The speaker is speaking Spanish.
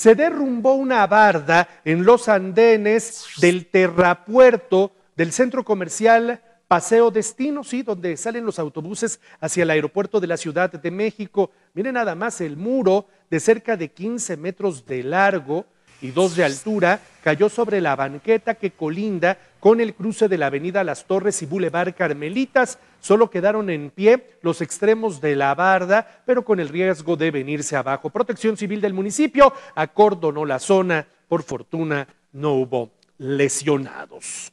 se derrumbó una barda en los andenes del terrapuerto del centro comercial Paseo Destino, sí, donde salen los autobuses hacia el aeropuerto de la Ciudad de México. Miren nada más el muro de cerca de 15 metros de largo y dos de altura, cayó sobre la banqueta que colinda con el cruce de la avenida Las Torres y Boulevard Carmelitas. Solo quedaron en pie los extremos de la barda, pero con el riesgo de venirse abajo. Protección Civil del municipio acordonó la zona. Por fortuna, no hubo lesionados.